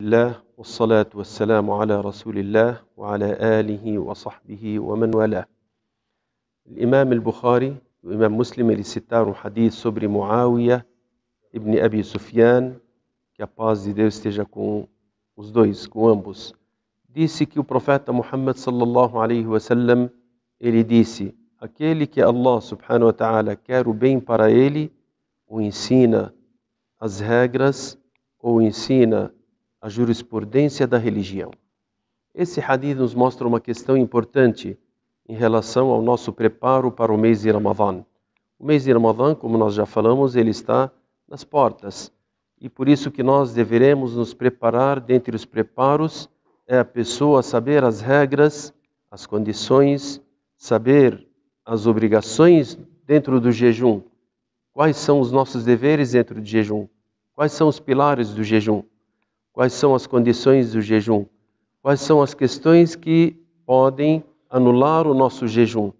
الله والصلاة والسلام على رسول الله وعلى آله وصحبه ومن والاه الإمام البخاري وإمام مسلم لستار حديث سبر معاوية ابن أبي سفيان كباز دي ديوس تجاكون وزدويس كوانبوس ديسي كيو بروفات محمد صلى الله عليه وسلم إلي ديسي أكيلي كي الله سبحانه وتعالى كارو بين برايلي وإنسينا أزهاجرس أو a jurisprudência da religião. Esse hadith nos mostra uma questão importante em relação ao nosso preparo para o mês de Ramadan. O mês de Ramadan, como nós já falamos, ele está nas portas. E por isso que nós deveremos nos preparar, dentre os preparos, é a pessoa saber as regras, as condições, saber as obrigações dentro do jejum. Quais são os nossos deveres dentro do jejum? Quais são os pilares do jejum? Quais são as condições do jejum? Quais são as questões que podem anular o nosso jejum?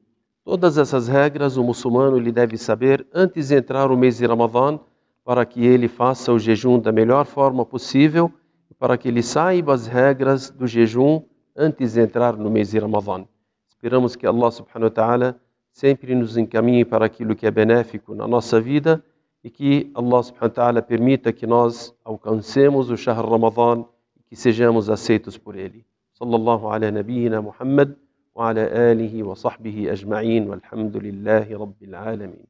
Todas essas regras o muçulmano ele deve saber antes de entrar o mês de Ramadã, para que ele faça o jejum da melhor forma possível, para que ele saiba as regras do jejum antes de entrar no mês de Ramadã. Esperamos que Allah subhanahu wa ta'ala sempre nos encaminhe para aquilo que é benéfico na nossa vida e que Allah subhanahu wa ta'ala permita que nós alcancemos o Shahr Ramadan e que sejamos aceitos por ele. Sallallahu ala nabiyina Muhammad wa ala alihi wa sahbihi ajma'in walhamdulillahi rabbil alamin.